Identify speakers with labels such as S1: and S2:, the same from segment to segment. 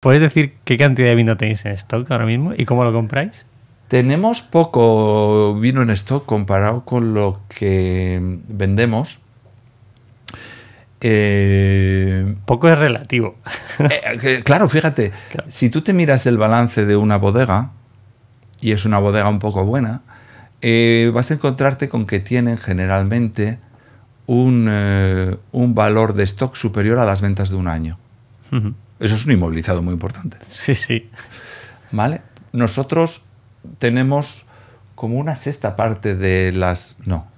S1: ¿Puedes decir qué cantidad de vino tenéis en stock ahora mismo y cómo lo compráis? Tenemos poco vino en stock comparado con lo que vendemos. Eh, poco es relativo. Eh, claro, fíjate, si tú te miras el balance de una bodega, y es una bodega un poco buena, eh, vas a encontrarte con que tienen generalmente eh, un, valor de stock superior a las ventas de un año. Eso es un inmovilizado muy importante. Sí, sí. ¿Vale? Nosotros tenemos como una sexta parte de las... No,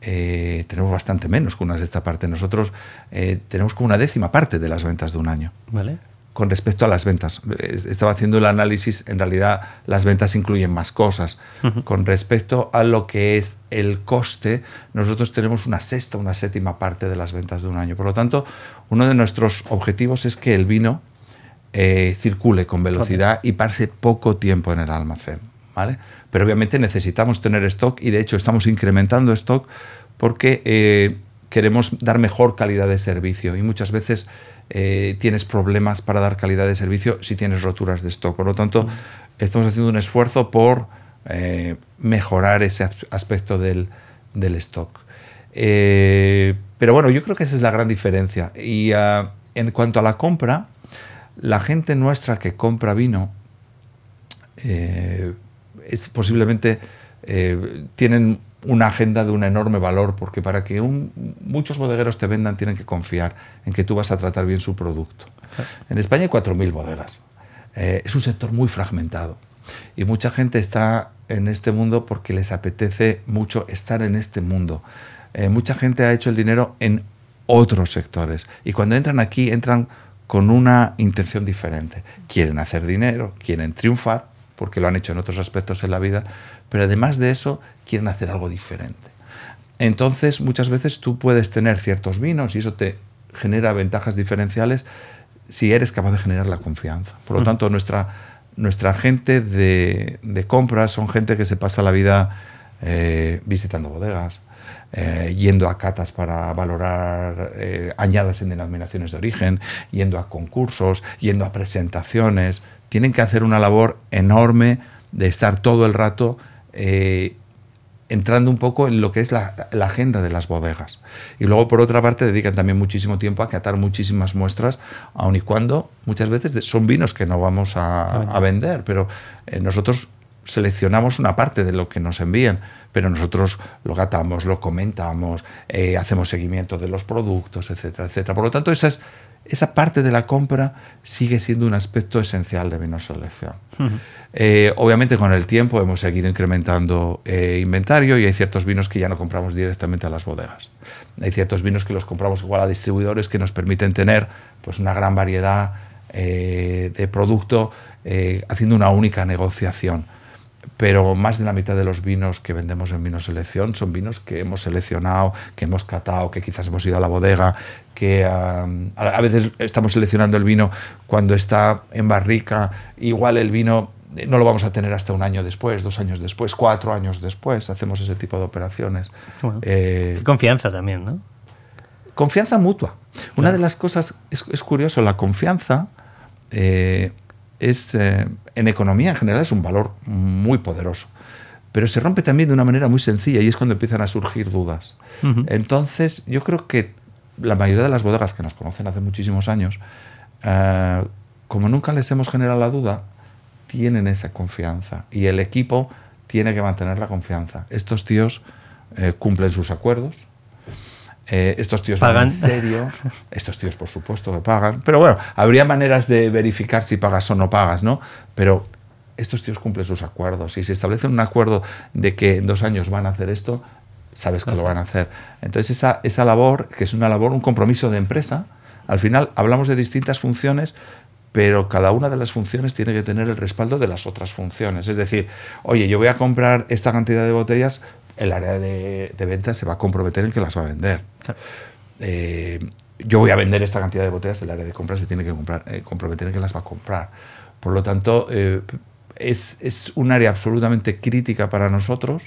S1: eh, tenemos bastante menos que una sexta parte. Nosotros eh, tenemos como una décima parte de las ventas de un año. ¿Vale? con respecto a las ventas. Estaba haciendo el análisis, en realidad las ventas incluyen más cosas. Con respecto a lo que es el coste, nosotros tenemos una sexta, una séptima parte de las ventas de un año. Por lo tanto, uno de nuestros objetivos es que el vino eh, circule con velocidad y pase poco tiempo en el almacén. ¿vale? Pero obviamente necesitamos tener stock y de hecho estamos incrementando stock porque... Eh, queremos dar mejor calidad de servicio y muchas veces eh, tienes problemas para dar calidad de servicio si tienes roturas de stock. Por lo tanto, estamos haciendo un esfuerzo por eh, mejorar ese aspecto del, stock. Eh, pero bueno, yo creo que esa es la gran diferencia. Y ah, en cuanto a la compra, la gente nuestra que compra vino posiblemente tienen una agenda de un enorme valor, porque para que muchos bodegueros te vendan tienen que confiar en que tú vas a tratar bien su producto. En España hay 4.000 bodegas. Eh, es un sector muy fragmentado y mucha gente está en este mundo porque les apetece mucho estar en este mundo. Eh, mucha gente ha hecho el dinero en otros sectores y cuando entran aquí entran con una intención diferente. Quieren hacer dinero, quieren triunfar porque lo han hecho en otros aspectos en la vida, pero además de eso quieren hacer algo diferente. Entonces, muchas veces tú puedes tener ciertos vinos y eso te genera ventajas diferenciales si eres capaz de generar la confianza. Por lo mm. tanto, nuestra, nuestra gente de, de compras son gente que se pasa la vida eh, visitando bodegas, eh, yendo a catas para valorar eh, añadas en denominaciones de origen, yendo a concursos, yendo a presentaciones tienen que hacer una labor enorme de estar todo el rato eh, entrando un poco en lo que es la, agenda de las bodegas. Y luego, por otra parte, dedican también muchísimo tiempo a catar muchísimas muestras, aun y cuando muchas veces son vinos que no vamos a, vender, pero eh, nosotros seleccionamos una parte de lo que nos envían, pero nosotros lo gatamos, lo comentamos, eh, hacemos seguimiento de los productos, etcétera, etcétera. Por lo tanto, esa, esa parte de la compra sigue siendo un aspecto esencial de Vino Selección. Eh, obviamente, con el tiempo hemos seguido incrementando eh, inventario y hay ciertos vinos que ya no compramos directamente a las bodegas. Hay ciertos vinos que los compramos igual a distribuidores que nos permiten tener pues, una gran variedad de producto haciendo una única negociación pero más de la mitad de los vinos que vendemos en Vino Selección son vinos que hemos seleccionado, que hemos catado, que quizás hemos ido a la bodega, que a veces estamos seleccionando el vino cuando está en barrica, igual el vino eh, no lo vamos a tener hasta un año después, dos años después, cuatro años después, hacemos ese tipo de operaciones. Eh, confianza también, ¿no? Confianza mutua. Una de las cosas, es, curioso, la confianza eh, es, eh, en economía en general es un valor muy poderoso. Pero se rompe también de una manera muy sencilla y es cuando empiezan a surgir dudas. Entonces, yo creo que la mayoría de las bodegas que nos conocen hace muchísimos años, eh, como nunca les hemos generado la duda, tienen esa confianza y el equipo tiene que mantener la confianza. Estos tíos eh, cumplen sus acuerdos, eh, estos tíos pagan. ¿En serio? Estos tíos, por supuesto, que pagan. Pero bueno, habría maneras de verificar si pagas o no pagas, ¿no? Pero estos tíos cumplen sus acuerdos. Y si establecen un acuerdo de que en dos años van a hacer esto, sabes que lo van a hacer. Entonces, esa, esa labor, que es una labor, un compromiso de empresa, al final hablamos de distintas funciones, pero cada una de las funciones tiene que tener el respaldo de las otras funciones. Es decir, oye, yo voy a comprar esta cantidad de botellas, el área de, de ventas se va a comprometer en que las va a vender. Eh, yo voy a vender esta cantidad de botellas, el área de compras se tiene que eh, comprometer en que las va a comprar. Por lo tanto, eh, es, un área absolutamente crítica para nosotros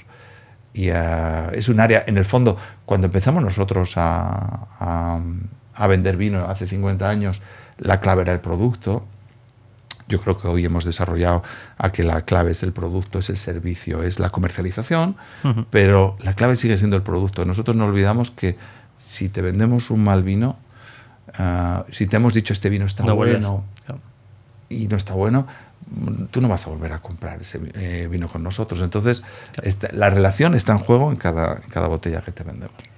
S1: y ah, es un área, en el fondo, cuando empezamos nosotros a, a vender vino hace 50 años, la clave era el producto yo creo que hoy hemos desarrollado a que la clave es el producto, es el servicio, es la comercialización, pero la clave sigue siendo el producto. Nosotros no olvidamos que si te vendemos un mal vino, ah, si te hemos dicho este vino está bueno y no está bueno, tú no vas a volver a comprar ese eh, vino con nosotros. Entonces, la relación está en juego en cada, en cada botella que te vendemos.